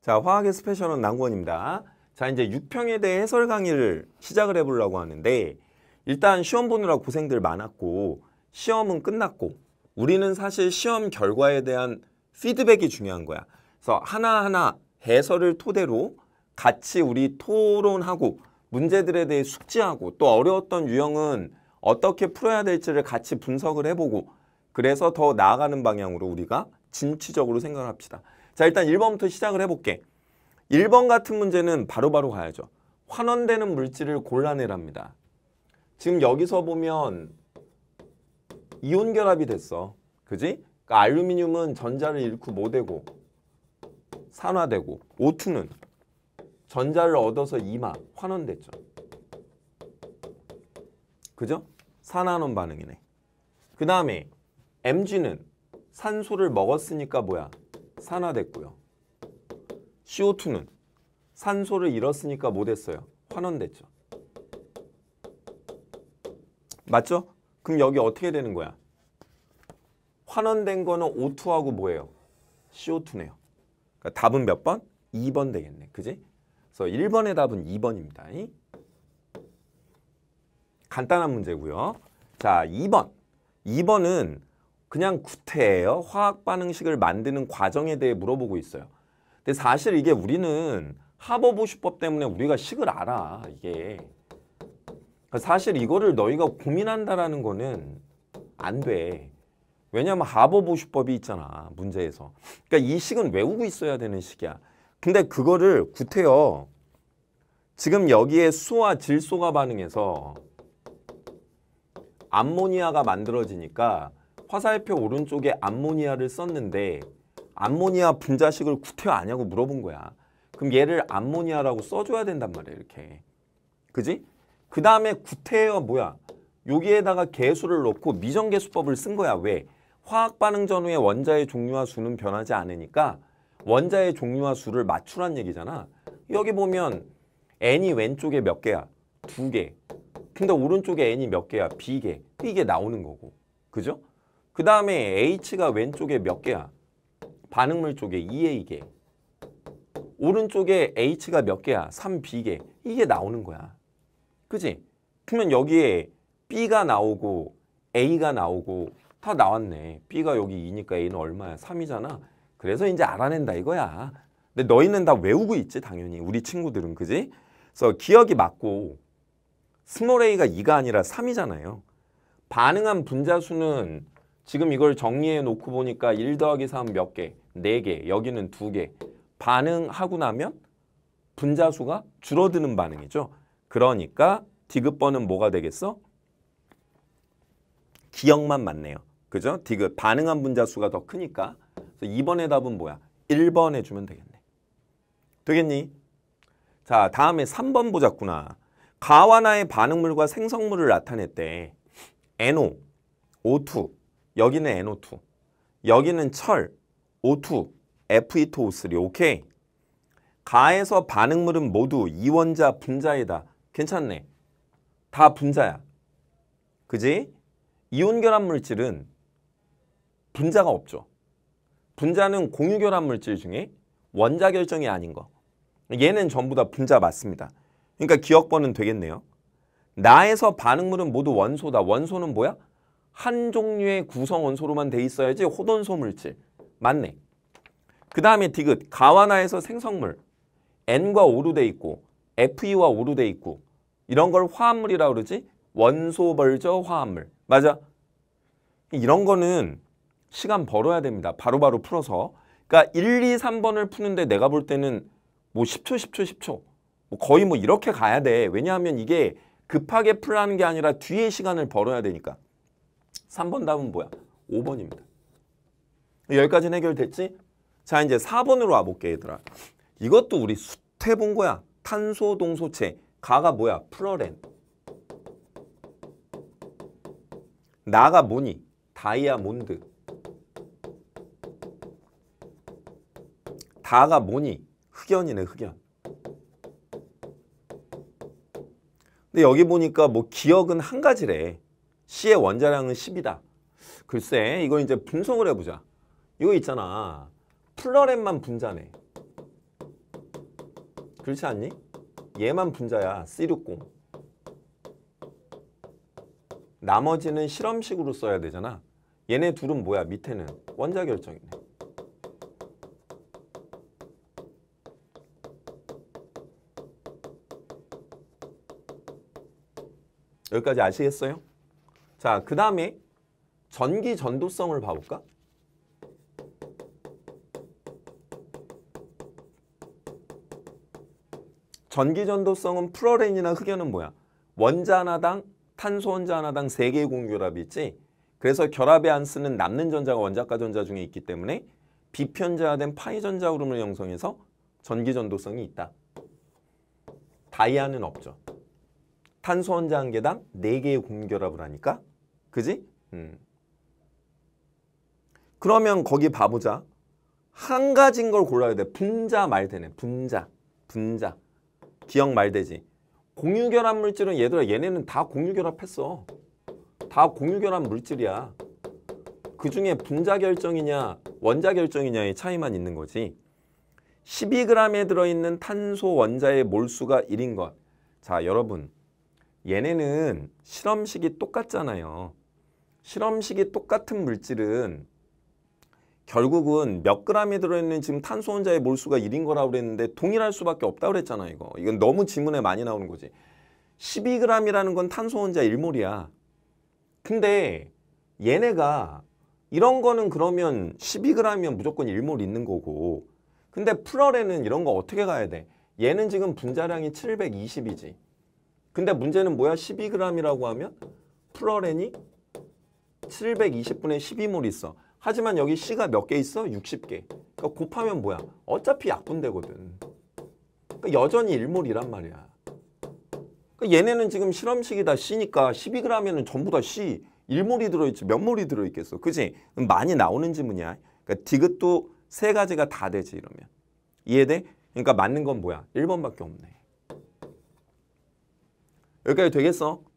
자, 화학의 스페셜은 난구원입니다. 자, 이제 6평에 대해 해설 강의를 시작을 해보려고 하는데 일단 시험 보느라 고생들 많았고 시험은 끝났고 우리는 사실 시험 결과에 대한 피드백이 중요한 거야. 그래서 하나하나 해설을 토대로 같이 우리 토론하고 문제들에 대해 숙지하고 또 어려웠던 유형은 어떻게 풀어야 될지를 같이 분석을 해보고 그래서 더 나아가는 방향으로 우리가 진취적으로 생각합시다. 자 일단 1번부터 시작을 해볼게. 1번 같은 문제는 바로바로 바로 가야죠. 환원되는 물질을 골라내랍니다. 지금 여기서 보면 이온 결합이 됐어. 그지? 그러니까 알루미늄은 전자를 잃고 못 뭐 되고 산화되고 O2는 전자를 얻어서 이마 환원됐죠. 그죠? 산화논 반응이네. 그 다음에 Mg는 산소를 먹었으니까 뭐야? 산화됐고요. CO2는 산소를 잃었으니까 못했어요. 환원됐죠. 맞죠? 그럼 여기 어떻게 되는 거야? 환원된 거는 O2하고 뭐예요? CO2네요. 그러니까 답은 몇 번? 2번 되겠네. 그지? 그래서 1번의 답은 2번입니다. 간단한 문제고요. 자, 2번. 2번은 그냥 구태예요. 화학 반응식을 만드는 과정에 대해 물어보고 있어요. 근데 사실 이게 우리는 하버보슈법 때문에 우리가 식을 알아. 이게 그러니까 사실 이거를 너희가 고민한다라는 거는 안 돼. 왜냐면 하버보슈법이 있잖아. 문제에서. 그러니까 이 식은 외우고 있어야 되는 식이야. 근데 그거를 구태여 지금 여기에 수와 질소가 반응해서 암모니아가 만들어지니까 화살표 오른쪽에 암모니아를 썼는데 암모니아 분자식을 구태 여 아냐고 물어본 거야. 그럼 얘를 암모니아라고 써줘야 된단 말이야 이렇게. 그지? 그 다음에 구태여 뭐야? 여기에다가 개수를 넣고 미정계수법을 쓴 거야. 왜? 화학 반응 전후에 원자의 종류와 수는 변하지 않으니까 원자의 종류와 수를 맞추란 얘기잖아. 여기 보면 n이 왼쪽에 몇 개야? 두 개. 근데 오른쪽에 n이 몇 개야? b개. 이게 나오는 거고. 그죠? 그 다음에 H가 왼쪽에 몇 개야? 반응물 쪽에 2A개. 오른쪽에 H가 몇 개야? 3B개. 이게 나오는 거야. 그치 그러면 여기에 B가 나오고 A가 나오고 다 나왔네. B가 여기 2니까 A는 얼마야? 3이잖아. 그래서 이제 알아낸다 이거야. 근데 너희는 다 외우고 있지 당연히. 우리 친구들은 그지? 그래서 기억이 맞고 스몰 A가 2가 아니라 3이잖아요. 반응한 분자수는 지금 이걸 정리해 놓고 보니까 1 더하기 3 몇 개? 4개. 여기는 2개. 반응하고 나면 분자 수가 줄어드는 반응이죠. 그러니까 디귿번은 뭐가 되겠어? 기억만 맞네요. 그죠? 디귿 반응한 분자 수가 더 크니까. 그래서 2번의 답은 뭐야? 1번 해주면 되겠네. 되겠니? 자, 다음에 3번 보자꾸나. 가와나의 반응물과 생성물을 나타낼 때 NO, O2, 여기는 NO2, 여기는 철, O2, Fe2O3, 오케이? 가에서 반응물은 모두 이원자 분자이다. 괜찮네. 다 분자야. 그지? 이온결합 물질은 분자가 없죠. 분자는 공유결합 물질 중에 원자 결정이 아닌 거. 얘는 전부 다 분자 맞습니다. 그러니까 기억번은 되겠네요. 나에서 반응물은 모두 원소다. 원소는 뭐야? 한 종류의 구성원소로만 돼 있어야지 호돈소 물질. 맞네. 그 다음에 디귿. 가와나에서 생성물. N과 O로 돼 있고 Fe와 O로 돼 있고 이런 걸 화합물이라고 그러지? 원소벌저 화합물. 맞아. 이런 거는 시간 벌어야 됩니다. 바로바로 바로 풀어서. 그러니까 1, 2, 3번을 푸는데 내가 볼 때는 뭐 10초, 10초, 10초. 뭐 거의 뭐 이렇게 가야 돼. 왜냐하면 이게 급하게 풀라는 게 아니라 뒤에 시간을 벌어야 되니까. 3번 답은 뭐야? 5번입니다. 여기까지는 해결됐지? 자 이제 4번으로 와볼게 얘들아. 이것도 우리 숱해본 거야. 탄소 동소체. 가가 뭐야? 플러렌. 나가 뭐니? 다이아몬드. 다가 뭐니? 흑연이네 흑연. 근데 여기 보니까 뭐 기억은 한 가지래. C의 원자량은 10이다. 글쎄 이거 이제 분석을 해보자. 이거 있잖아. 플러렌만 분자네. 그렇지 않니? 얘만 분자야. C60. 나머지는 실험식으로 써야 되잖아. 얘네 둘은 뭐야? 밑에는 원자 결정이네. 여기까지 아시겠어요? 자, 그 다음에 전기 전도성을 봐볼까? 전기 전도성은 플로렌이나 흑연은 뭐야? 원자 하나당 탄소 원자 하나당 3개의 공결합이 지 그래서 결합에 안 쓰는 남는 전자가 원자가 전자 중에 있기 때문에 비편자화된 파이 전자 흐름을 형성해서 전기 전도성이 있다. 다이아는 없죠. 탄소 원자 한 개당 4개의 공결합을 하니까 그지? 음. 그러면 거기 봐보자. 한 가지인 걸 골라야 돼. 분자 말대네. 분자. 분자. 기억 말대지. 공유결합 물질은 얘들아 얘네는 다 공유결합했어. 다 공유결합 물질이야. 그 중에 분자 결정이냐 원자 결정이냐의 차이만 있는 거지. 12g에 들어있는 탄소 원자의 몰수가 1인 것. 자 여러분 얘네는 실험식이 똑같잖아요. 실험식이 똑같은 물질은 결국은 몇 그램이 들어있는 지금 탄소 혼자의 몰수가 1인 거라고 그랬는데 동일할 수밖에 없다고 그랬잖아 이거. 이건 너무 지문에 많이 나오는 거지. 12g이라는 건 탄소 혼자 1몰이야. 근데 얘네가 이런 거는 그러면 12g이면 무조건 1몰 있는 거고 근데 풀어레는 이런 거 어떻게 가야 돼? 얘는 지금 분자량이 720이지. 근데 문제는 뭐야? 12g이라고 하면 풀어레니 720분의 1 2몰 있어. 하지만 여기 C가 몇 개 있어? 60개. 그러니까 곱하면 뭐야? 어차피 약분되거든. 그러니까 여전히 1몰이란 말이야. 그러니까 얘네는 지금 실험식이 다 C니까 12g에는 전부 다 C. 1몰이 들어있지 몇 몰이 들어있겠어. 그지 많이 나오는 질문이야 그러니까 디귿도 세 가지가 다 되지 이러면. 이해돼? 그러니까 맞는 건 뭐야? 1번밖에 없네. 여기까지 되겠어?